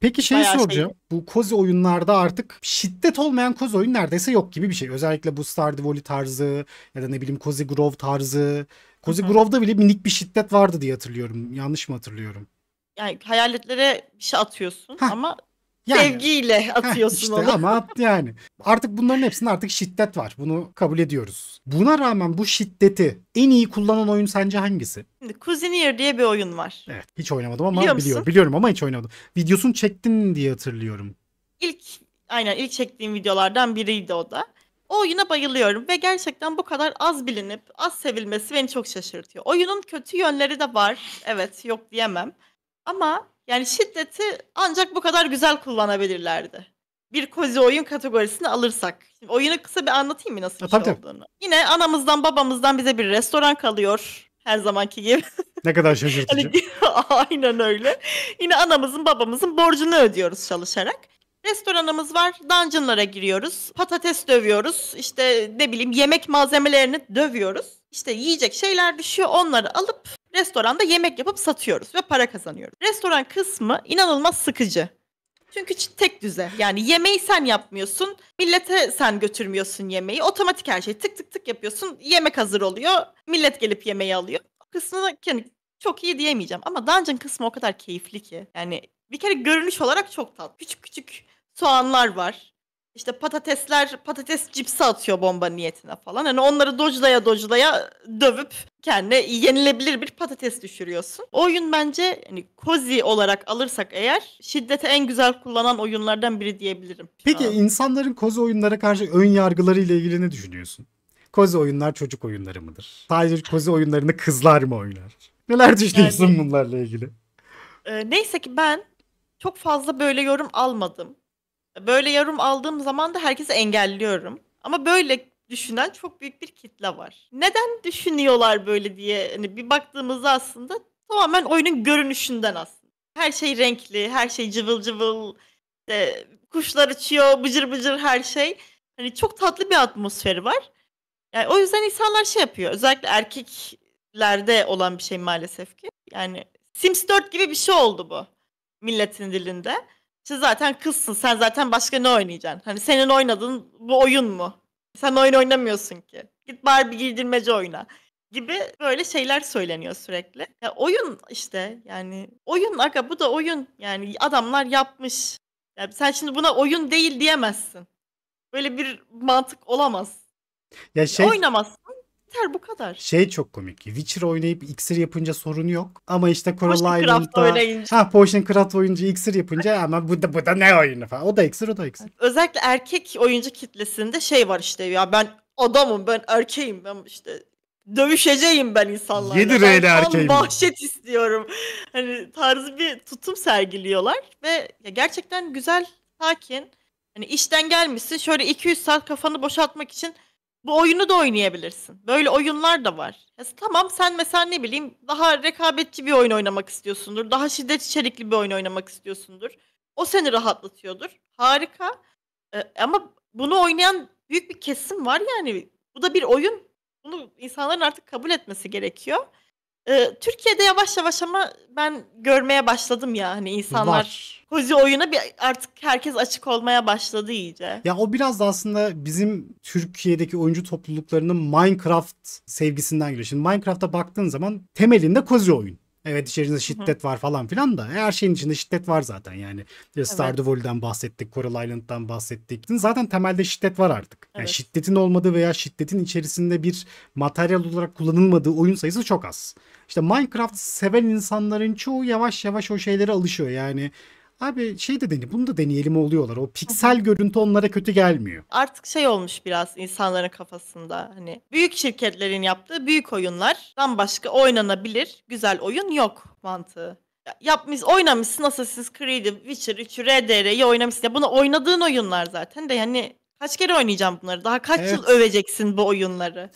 Peki şey Bayağı soracağım. Şey... Bu kozi oyunlarda artık şiddet olmayan kozi oyun neredeyse yok gibi bir şey. Özellikle bu Stardew Valley tarzı ya da ne bileyim cozy Grove tarzı. cozy Grove'da bile minik bir şiddet vardı diye hatırlıyorum. Yanlış mı hatırlıyorum? Yani hayaletlere bir şey atıyorsun Heh. ama yani, Sevgiyle atıyorsun heh, işte onu. Ama yani artık bunların hepsinde artık şiddet var. Bunu kabul ediyoruz. Buna rağmen bu şiddeti en iyi kullanan oyun sence hangisi? Şimdi diye bir oyun var. Evet hiç oynamadım ama Biliyor biliyorum. Biliyorum ama hiç oynamadım. Videosunu çektin diye hatırlıyorum. İlk aynen ilk çektiğim videolardan biriydi o da. O oyuna bayılıyorum ve gerçekten bu kadar az bilinip az sevilmesi beni çok şaşırtıyor. Oyunun kötü yönleri de var. Evet yok diyemem. Ama yani şiddeti ancak bu kadar güzel kullanabilirlerdi. Bir kozi oyun kategorisini alırsak. Şimdi oyunu kısa bir anlatayım mı nasıl bir tabii, e, şey tabii. olduğunu. Yine anamızdan babamızdan bize bir restoran kalıyor. Her zamanki gibi. Ne kadar şaşırtıcı. Hani aynen öyle. Yine anamızın babamızın borcunu ödüyoruz çalışarak. Restoranımız var. Dungeon'lara giriyoruz. Patates dövüyoruz. İşte ne bileyim yemek malzemelerini dövüyoruz. İşte yiyecek şeyler düşüyor. Onları alıp restoranda yemek yapıp satıyoruz ve para kazanıyoruz. Restoran kısmı inanılmaz sıkıcı. Çünkü tek düze. Yani yemeği sen yapmıyorsun. Millete sen götürmüyorsun yemeği. Otomatik her şey tık tık tık yapıyorsun. Yemek hazır oluyor. Millet gelip yemeği alıyor. O kısmını yani çok iyi diyemeyeceğim. Ama dungeon kısmı o kadar keyifli ki. Yani bir kere görünüş olarak çok tatlı. Küçük küçük soğanlar var. İşte patatesler patates cipsi atıyor bomba niyetine falan. Hani onları dojlaya dojlaya dövüp kendine yenilebilir bir patates düşürüyorsun. O oyun bence hani cozy olarak alırsak eğer şiddete en güzel kullanan oyunlardan biri diyebilirim. Peki Aa. insanların cozy oyunlara karşı ön yargıları ile ilgili ne düşünüyorsun? Cozy oyunlar çocuk oyunları mıdır? Sadece cozy oyunlarını kızlar mı oynar? Neler düşünüyorsun yani, bunlarla ilgili? E, neyse ki ben çok fazla böyle yorum almadım. Böyle yorum aldığım zaman da herkesi engelliyorum. Ama böyle düşünen çok büyük bir kitle var. Neden düşünüyorlar böyle diye hani bir baktığımızda aslında tamamen oyunun görünüşünden aslında. Her şey renkli, her şey cıvıl cıvıl, işte kuşlar uçuyor, bıcır bıcır her şey. Hani çok tatlı bir atmosferi var. Yani o yüzden insanlar şey yapıyor. Özellikle erkeklerde olan bir şey maalesef ki. Yani Sims 4 gibi bir şey oldu bu milletin dilinde. İşte zaten kızsın. Sen zaten başka ne oynayacaksın? Hani senin oynadığın bu oyun mu? Sen oyun oynamıyorsun ki. Git Barbie giydirmece oyna gibi böyle şeyler söyleniyor sürekli. Ya oyun işte yani oyun aga bu da oyun yani adamlar yapmış. Ya sen şimdi buna oyun değil diyemezsin. Böyle bir mantık olamaz. Ya şey, oynamaz. Yeter bu kadar. Şey çok komik. Witcher oynayıp iksir yapınca sorun yok. Ama işte Coral Potion Ha Potion Craft oyuncu iksir yapınca ama bu da, bu da ne oyunu falan. O da iksir o da iksir. Evet. Özellikle erkek oyuncu kitlesinde şey var işte ya ben adamım ben erkeğim ben işte dövüşeceğim ben insanlarla. Yedi reyli erkeğim. Bahşet istiyorum. Hani tarzı bir tutum sergiliyorlar ve gerçekten güzel, sakin. Hani işten gelmişsin şöyle 200 saat kafanı boşaltmak için bu oyunu da oynayabilirsin. Böyle oyunlar da var. Ya, tamam sen mesela ne bileyim daha rekabetçi bir oyun oynamak istiyorsundur. Daha şiddet içerikli bir oyun oynamak istiyorsundur. O seni rahatlatıyordur. Harika. Ee, ama bunu oynayan büyük bir kesim var yani. Bu da bir oyun. Bunu insanların artık kabul etmesi gerekiyor. Ee, Türkiye'de yavaş yavaş ama ben görmeye başladım ya hani insanlar Var. Hozi oyuna bir artık herkes açık olmaya başladı iyice. Ya o biraz da aslında bizim Türkiye'deki oyuncu topluluklarının Minecraft sevgisinden geliyor. Şimdi Minecraft'a baktığın zaman temelinde Kozi oyun. Evet içerisinde şiddet Hı-hı. var falan filan da e, her şeyin içinde şiddet var zaten yani. E, evet. Stardew Valley'den bahsettik, Coral Island'dan bahsettik. Zaten temelde şiddet var artık. Yani şiddetin olmadığı veya şiddetin içerisinde bir materyal olarak kullanılmadığı oyun sayısı çok az. İşte Minecraft seven insanların çoğu yavaş yavaş o şeylere alışıyor. Yani Abi şey de deni, bunu da deneyelim oluyorlar. O piksel görüntü onlara kötü gelmiyor. Artık şey olmuş biraz insanların kafasında hani büyük şirketlerin yaptığı büyük oyunlardan başka oynanabilir güzel oyun yok mantığı. Ya, yapmış oynamışsın Assassin's Creed, Witcher 3'ü, RDR'yi oynamışsın. Ya bunu oynadığın oyunlar zaten de yani Kaç kere oynayacağım bunları? Daha kaç evet. yıl öveceksin bu oyunları?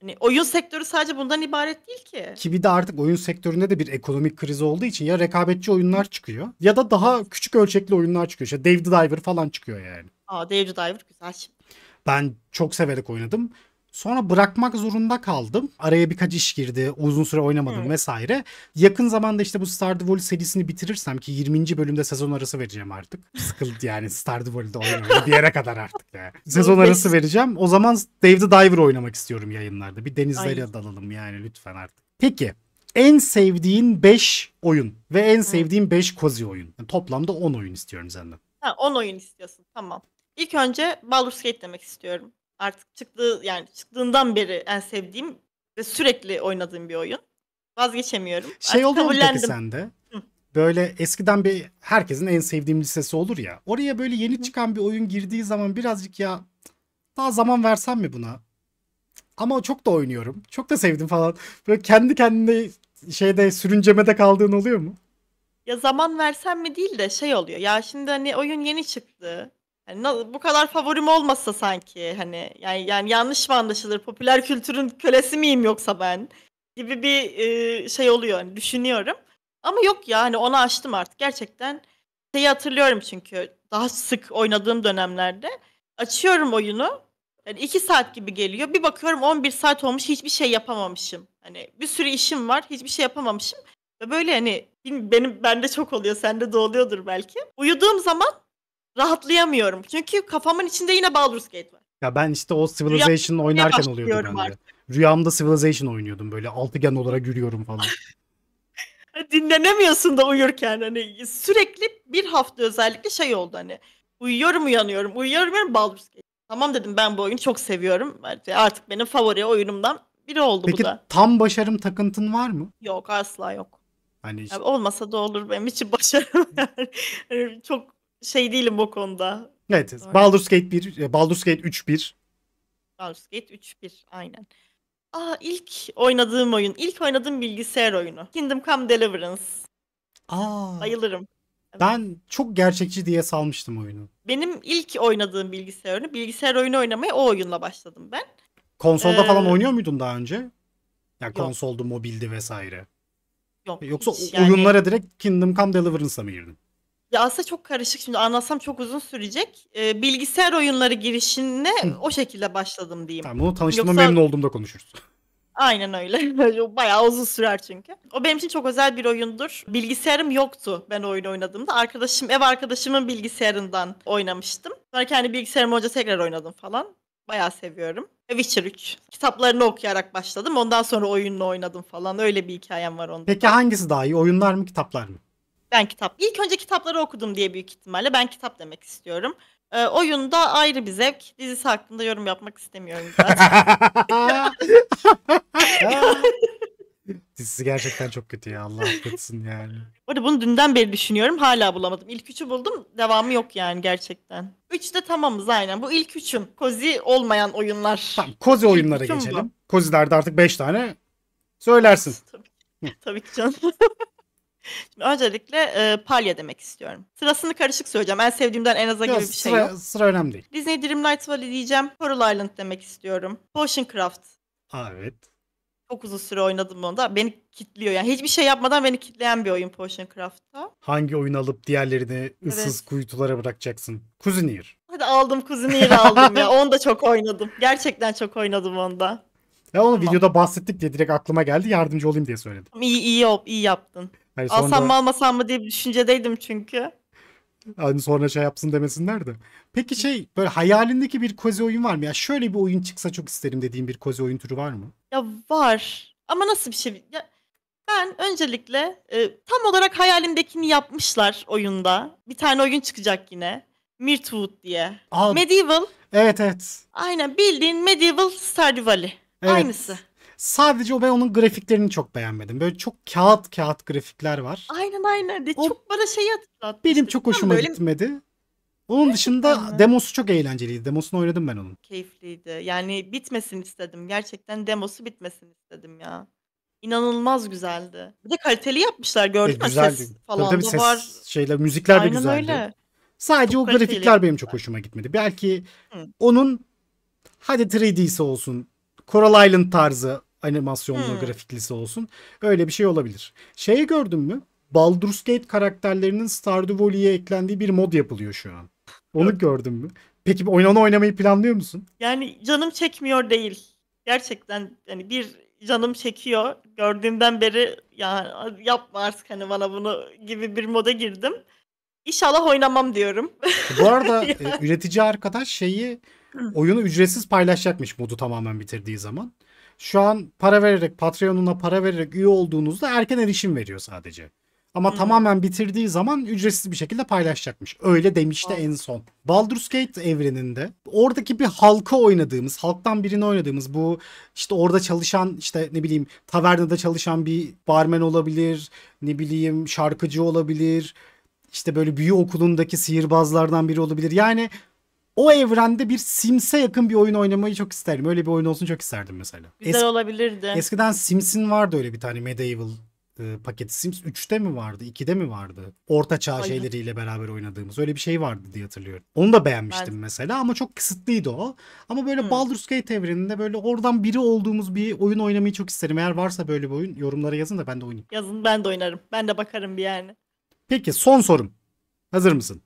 Hani oyun sektörü sadece bundan ibaret değil ki. Ki bir de artık oyun sektöründe de bir ekonomik kriz olduğu için ya rekabetçi oyunlar çıkıyor ya da daha küçük ölçekli oyunlar çıkıyor. İşte Dave the Diver falan çıkıyor yani. Aa Dave the Diver güzel Ben çok severek oynadım. Sonra bırakmak zorunda kaldım. Araya birkaç iş girdi. Uzun süre oynamadım hmm. vesaire. Yakın zamanda işte bu Stardew Valley serisini bitirirsem ki 20. bölümde sezon arası vereceğim artık. Sıkıldı yani Stardew Valley'de oynamayı bir yere kadar artık yani. Sezon arası vereceğim. O zaman Dave the Diver oynamak istiyorum yayınlarda. Bir denizlere Ay. dalalım yani lütfen artık. Peki en sevdiğin 5 oyun ve en sevdiğin 5 kozi oyun. Yani toplamda 10 oyun istiyorum senden. Ha 10 oyun istiyorsun tamam. İlk önce Baldur's Gate demek istiyorum. Artık çıktığı yani çıktığından beri en sevdiğim ve sürekli oynadığım bir oyun. Vazgeçemiyorum. Şey oldu mu peki sende? Hı. Böyle eskiden bir herkesin en sevdiğim lisesi olur ya. Oraya böyle yeni Hı. çıkan bir oyun girdiği zaman birazcık ya daha zaman versem mi buna? Ama çok da oynuyorum. Çok da sevdim falan. Böyle kendi kendine şeyde sürüncemede kaldığın oluyor mu? Ya zaman versem mi değil de şey oluyor. Ya şimdi hani oyun yeni çıktı. Yani bu kadar favorim olmasa sanki hani yani, yani yanlış mı anlaşılır? Popüler kültürün kölesi miyim yoksa ben? Gibi bir e, şey oluyor. Hani düşünüyorum. Ama yok ya hani onu açtım artık. Gerçekten şeyi hatırlıyorum çünkü daha sık oynadığım dönemlerde açıyorum oyunu. Yani iki saat gibi geliyor. Bir bakıyorum 11 saat olmuş hiçbir şey yapamamışım. Hani bir sürü işim var hiçbir şey yapamamışım. Ve böyle hani benim bende çok oluyor sende de oluyordur belki. Uyuduğum zaman rahatlayamıyorum. Çünkü kafamın içinde yine Baldur's Gate var. Ya ben işte o Civilization Rüyam oynarken oluyordu bende. Artık. Rüyamda Civilization oynuyordum böyle altıgen olarak yürüyorum falan. Dinlenemiyorsun da uyurken hani sürekli bir hafta özellikle şey oldu hani uyuyorum uyanıyorum uyuyorum uyanıyorum Baldur's Gate. Tamam dedim ben bu oyunu çok seviyorum. Artık benim favori oyunumdan biri oldu Peki, bu da. Peki tam başarım takıntın var mı? Yok asla yok. Hani işte... olmasa da olur benim için başarım. çok şey değilim o konuda. Evet. evet. Baldur's Gate 1, e, Baldur's Gate 3 1. Baldur's Gate 3 1 aynen. Aa ilk oynadığım oyun, ilk oynadığım bilgisayar oyunu. Kingdom Come Deliverance. Aa. Bayılırım. Evet. Ben çok gerçekçi diye salmıştım oyunu. Benim ilk oynadığım bilgisayar oyunu, bilgisayar oyunu oynamaya o oyunla başladım ben. Konsolda ee... falan oynuyor muydun daha önce? Ya yani konsoldu, mobildi vesaire. Yok. Yoksa hiç, oyunlara yani... direkt Kingdom Come Deliverance'a mı girdin? Ya aslında çok karışık şimdi anlatsam çok uzun sürecek. Eee, bilgisayar oyunları girişine Hı. o şekilde başladım diyeyim. Tamam, bunu tanıştığıma Yoksa memnun olduğumda konuşuruz. Aynen öyle. Bayağı uzun sürer çünkü. O benim için çok özel bir oyundur. Bilgisayarım yoktu ben oyun oynadığımda. Arkadaşım, ev arkadaşımın bilgisayarından oynamıştım. Sonra kendi bilgisayarım olunca tekrar oynadım falan. Bayağı seviyorum. Witcher 3. Kitaplarını okuyarak başladım. Ondan sonra oyunla oynadım falan. Öyle bir hikayem var onda Peki hangisi daha iyi? Oyunlar mı, kitaplar mı? Ben kitap. İlk önce kitapları okudum diye büyük ihtimalle. Ben kitap demek istiyorum. E, ee, oyunda ayrı bir zevk. Dizisi hakkında yorum yapmak istemiyorum zaten. Dizisi gerçekten çok kötü ya. Allah affetsin yani. Bu arada bunu dünden beri düşünüyorum. Hala bulamadım. İlk üçü buldum. Devamı yok yani gerçekten. Üç de tamamız aynen. Bu ilk üçüm. Kozi olmayan oyunlar. Tamam Kozi oyunlara geçelim. Kozilerde artık beş tane söylersin. Tabii ki canım. Şimdi öncelikle e, palya demek istiyorum. Sırasını karışık söyleyeceğim. En sevdiğimden en aza gibi bir şey sıra, yok. Sıra önemli değil. Disney Dreamlight Valley diyeceğim. Coral Island demek istiyorum. Potion Craft. Aa, evet. Çok uzun süre oynadım onda. Beni kitliyor. Yani hiçbir şey yapmadan beni kitleyen bir oyun Potion Craft'ta. Hangi oyun alıp diğerlerini ıssız kuyutulara bırakacaksın? Kuzunir. Hadi aldım Kuzunir aldım ya. Onu da çok oynadım. Gerçekten çok oynadım onda. Ya onu tamam. videoda bahsettik diye direkt aklıma geldi. Yardımcı olayım diye söyledim. İyi iyi yap, iyi yaptın. Hani sonra, Alsam mı almasam mı diye bir düşüncedeydim çünkü. Hani sonra şey yapsın demesinler de. Peki şey böyle hayalindeki bir kozi oyun var mı? Ya şöyle bir oyun çıksa çok isterim dediğin bir kozi oyun türü var mı? Ya var. Ama nasıl bir şey? Ya ben öncelikle e, tam olarak hayalimdekini yapmışlar oyunda. Bir tane oyun çıkacak yine. Mirtwood diye. Aa, medieval. Evet evet. Aynen bildiğin Medieval Stardew Valley. Evet. Aynısı. Sadece o ben onun grafiklerini çok beğenmedim. Böyle çok kağıt kağıt grafikler var. Aynen aynen. De, o, çok bana şey hatırlattı. Benim çok hoşuma böyle... gitmedi. Onun dışında mi? demosu çok eğlenceliydi. Demosunu oynadım ben onun. Keyifliydi. Yani bitmesin istedim. Gerçekten demosu bitmesin istedim ya. İnanılmaz güzeldi. Bir de kaliteli yapmışlar e, gördün mü? E, güzeldi. Ses falan tabii, tabii, ses var. Şeyler, müzikler Aynen de güzeldi. Öyle. Sadece çok o grafikler benim çok hoşuma gitmedi. Belki Hı. onun hadi 3D'si olsun Coral Island tarzı Animasyonlu, hmm. grafiklisi olsun. Öyle bir şey olabilir. Şeyi gördün mü? Baldur's Gate karakterlerinin Stardew Valley'e eklendiği bir mod yapılıyor şu an. Onu evet. gördün mü? Peki oyunu oynamayı planlıyor musun? Yani canım çekmiyor değil. Gerçekten yani bir canım çekiyor. Gördüğümden beri ya yapma artık hani bana bunu gibi bir moda girdim. İnşallah oynamam diyorum. E, bu arada e, üretici arkadaş şeyi oyunu ücretsiz paylaşacakmış modu tamamen bitirdiği zaman. Şu an para vererek Patreon'una para vererek üye olduğunuzda erken erişim veriyor sadece. Ama hı tamamen bitirdiği zaman ücretsiz bir şekilde paylaşacakmış. Öyle demişti en son. Baldur's Gate evreninde oradaki bir halka oynadığımız, halktan birini oynadığımız bu işte orada çalışan işte ne bileyim tavernada çalışan bir barmen olabilir, ne bileyim şarkıcı olabilir, işte böyle büyü okulundaki sihirbazlardan biri olabilir. Yani o evrende bir Sims'e yakın bir oyun oynamayı çok isterim. Öyle bir oyun olsun çok isterdim mesela. Güzel Esk- olabilirdi. Eskiden Sims'in vardı öyle bir tane Medieval e, paketi. Sims 3'te mi vardı? 2'de mi vardı? Orta çağ Aynen. şeyleriyle beraber oynadığımız öyle bir şey vardı diye hatırlıyorum. Onu da beğenmiştim ben... mesela ama çok kısıtlıydı o. Ama böyle hmm. Baldur's Gate evreninde böyle oradan biri olduğumuz bir oyun oynamayı çok isterim. Eğer varsa böyle bir oyun yorumlara yazın da ben de oynayayım. Yazın ben de oynarım. Ben de bakarım bir yani. Peki son sorum. Hazır mısın?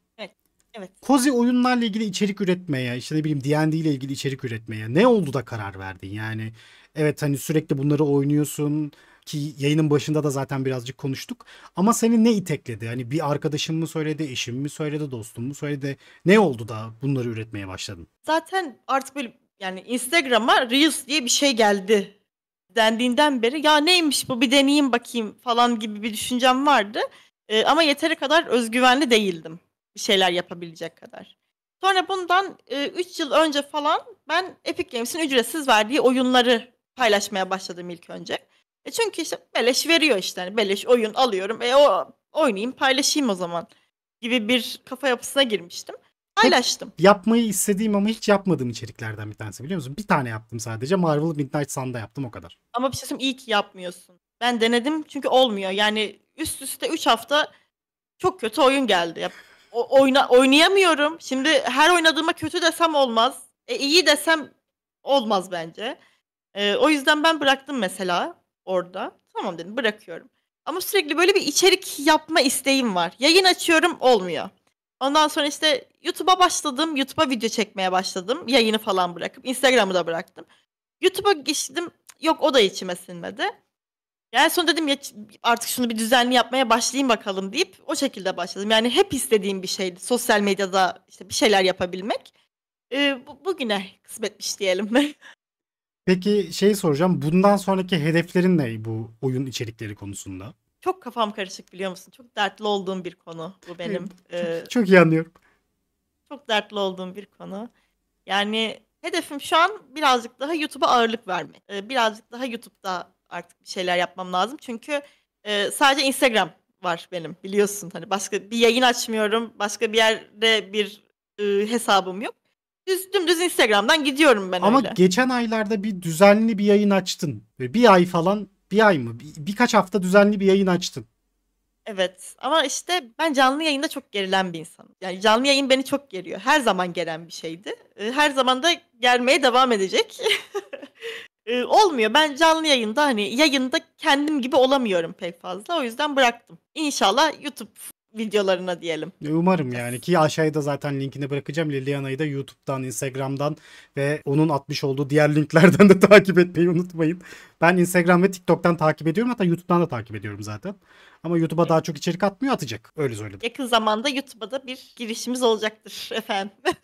Evet. Kozi oyunlarla ilgili içerik üretmeye, işte ne bileyim D&D ile ilgili içerik üretmeye ne oldu da karar verdin? Yani evet hani sürekli bunları oynuyorsun ki yayının başında da zaten birazcık konuştuk. Ama seni ne itekledi? Hani bir arkadaşın mı söyledi, eşim mi söyledi, dostum mu söyledi? Ne oldu da bunları üretmeye başladın? Zaten artık böyle yani Instagram'a Reels diye bir şey geldi dendiğinden beri ya neymiş bu bir deneyeyim bakayım falan gibi bir düşüncem vardı. E, ama yeteri kadar özgüvenli değildim bir şeyler yapabilecek kadar. Sonra bundan 3 e, yıl önce falan ben Epic Games'in ücretsiz verdiği oyunları paylaşmaya başladım ilk önce. E çünkü işte beleş veriyor işte. Yani beleş oyun alıyorum. E o oynayayım paylaşayım o zaman gibi bir kafa yapısına girmiştim. Paylaştım. Hep yapmayı istediğim ama hiç yapmadığım içeriklerden bir tanesi biliyor musun? Bir tane yaptım sadece. Marvel Midnight Sun'da yaptım o kadar. Ama bir şey söyleyeyim iyi ki yapmıyorsun. Ben denedim çünkü olmuyor. Yani üst üste 3 hafta çok kötü oyun geldi oyna, oynayamıyorum. Şimdi her oynadığıma kötü desem olmaz. E, iyi desem olmaz bence. E, o yüzden ben bıraktım mesela orada. Tamam dedim bırakıyorum. Ama sürekli böyle bir içerik yapma isteğim var. Yayın açıyorum olmuyor. Ondan sonra işte YouTube'a başladım. YouTube'a video çekmeye başladım. Yayını falan bırakıp Instagram'ı da bıraktım. YouTube'a geçtim. Yok o da içime sinmedi. Yani sonra dedim ya artık şunu bir düzenli yapmaya başlayayım bakalım deyip o şekilde başladım. Yani hep istediğim bir şeydi sosyal medyada işte bir şeyler yapabilmek. Ee, bu, bugüne kısmetmiş diyelim ben. Peki şey soracağım bundan sonraki hedeflerin ne bu oyun içerikleri konusunda? Çok kafam karışık biliyor musun? Çok dertli olduğum bir konu bu benim. çok, ee, çok iyi anlıyorum. Çok dertli olduğum bir konu. Yani hedefim şu an birazcık daha YouTube'a ağırlık vermek. Ee, birazcık daha YouTube'da artık bir şeyler yapmam lazım. Çünkü e, sadece Instagram var benim biliyorsun. Hani başka bir yayın açmıyorum. Başka bir yerde bir e, hesabım yok. Düz dümdüz Instagram'dan gidiyorum ben Ama öyle. geçen aylarda bir düzenli bir yayın açtın. Bir ay falan bir ay mı? Bir, birkaç hafta düzenli bir yayın açtın. Evet ama işte ben canlı yayında çok gerilen bir insanım. Yani canlı yayın beni çok geriyor. Her zaman gelen bir şeydi. Her zaman da gelmeye devam edecek. Eee, olmuyor. Ben canlı yayında, hani, yayında kendim gibi olamıyorum pek fazla. O yüzden bıraktım. İnşallah YouTube videolarına diyelim. Umarım yani ki aşağıda zaten linkini bırakacağım. Liliana'yı da YouTube'dan, Instagram'dan ve onun atmış olduğu diğer linklerden de takip etmeyi unutmayın. Ben Instagram ve TikTok'tan takip ediyorum. Hatta YouTube'dan da takip ediyorum zaten. Ama YouTube'a daha çok içerik atmıyor atacak. Öyle söyledim. Yakın zamanda YouTube'a da bir girişimiz olacaktır efendim.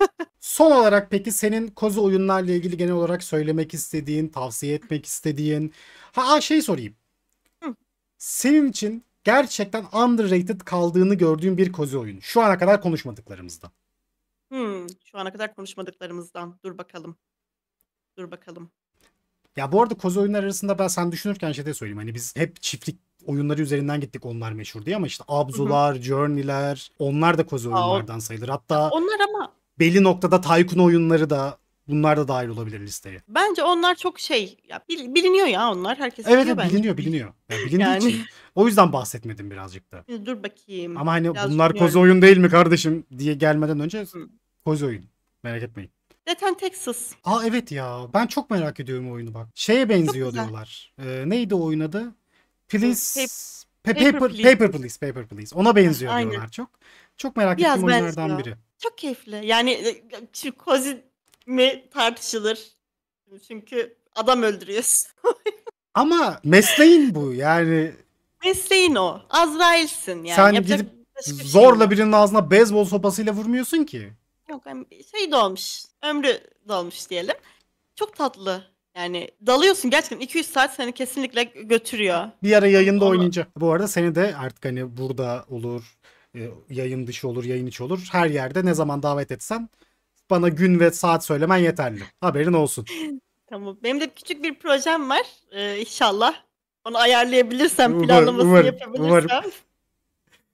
Son olarak peki senin kozu oyunlarla ilgili genel olarak söylemek istediğin, tavsiye etmek istediğin. Ha şey sorayım. Hı. Senin için gerçekten underrated kaldığını gördüğüm bir kozi oyunu. Şu ana kadar konuşmadıklarımızda. Hmm, şu ana kadar konuşmadıklarımızdan. Dur bakalım. Dur bakalım. Ya bu arada kozi oyunlar arasında ben sen düşünürken şey de söyleyeyim. Hani biz hep çiftlik oyunları üzerinden gittik onlar meşhur diye ama işte Abzular, Hı-hı. Journey'ler onlar da kozi oyunlardan sayılır. Hatta onlar ama belli noktada Tycoon oyunları da bunlar da dahil olabilir listeye. Bence onlar çok şey ya biliniyor ya onlar herkes Evet biliyor bence. biliniyor biliniyor. Yani bilindiği yani. için o yüzden bahsetmedim birazcık da. E, dur bakayım. Ama hani Biraz bunlar koz oyun değil mi kardeşim diye gelmeden önce koz oyun. Merak etmeyin. Zaten Texas. Aa evet ya. Ben çok merak ediyorum oyunu bak. Şeye benziyor diyorlar. Ee, neydi oyun adı? Please... Pa- paper, paper, please. paper Please. Paper Please. Ona benziyor Aynen. diyorlar çok. Çok merak Biraz ettiğim benziyor. oyunlardan biri. Çok keyifli. Yani e, şu kozi mi tartışılır. Çünkü adam öldürüyorsun. Ama mesleğin bu. Yani Mesleğin o. Azrail'sin yani. Sen gidip şey zorla şey birinin ağzına beyzbol sopasıyla vurmuyorsun ki. Yok şey dolmuş. Ömrü dolmuş diyelim. Çok tatlı. Yani dalıyorsun gerçekten 200 saat seni kesinlikle götürüyor. Bir ara yayında Onu... oynayacak. Bu arada seni de artık hani burada olur, e, yayın dışı olur, yayın içi olur. Her yerde ne zaman davet etsen bana gün ve saat söylemen yeterli. Haberin olsun. tamam. Benim de küçük bir projem var. Ee, inşallah onu ayarlayabilirsem, umarım, planlamasını umarım, yapabilirsem. Umarım.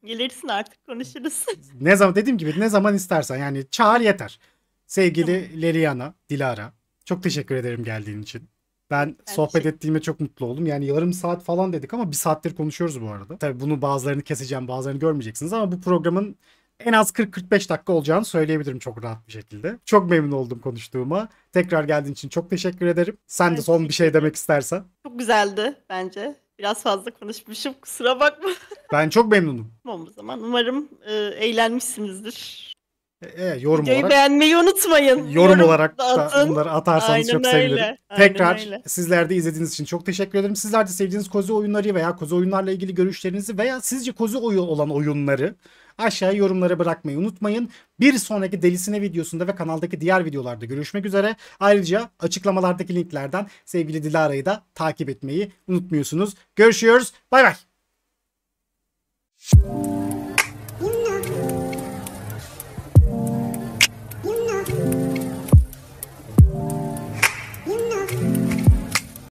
Gelirsin artık konuşuruz. ne zaman dediğim gibi ne zaman istersen yani çağır yeter. Sevgili tamam. Leliana, Dilara çok teşekkür ederim geldiğin için. Ben, ben sohbet şey... ettiğime çok mutlu oldum. Yani yarım saat falan dedik ama bir saattir konuşuyoruz bu arada. Tabii bunu bazılarını keseceğim, bazılarını görmeyeceksiniz ama bu programın en az 40-45 dakika olacağını söyleyebilirim çok rahat bir şekilde. Çok memnun oldum konuştuğuma. Tekrar geldiğin için çok teşekkür ederim. Sen evet. de son bir şey demek istersen. Çok güzeldi bence. Biraz fazla konuşmuşum kusura bakma. Ben çok memnunum. Tamam o zaman umarım e, eğlenmişsinizdir. E, e, yorum Videoyu olarak. beğenmeyi unutmayın. Yorum, yorum olarak da atın. bunları atarsanız Aynen çok öyle. sevinirim. Tekrar öyle. sizler de izlediğiniz için çok teşekkür ederim. Sizler de sevdiğiniz kozu oyunları veya kozu oyunlarla ilgili görüşlerinizi veya sizce kozu oyu olan oyunları Aşağıya yorumlara bırakmayı unutmayın. Bir sonraki delisine videosunda ve kanaldaki diğer videolarda görüşmek üzere. Ayrıca açıklamalardaki linklerden sevgili Dilara'yı da takip etmeyi unutmuyorsunuz. Görüşüyoruz. Bay bay.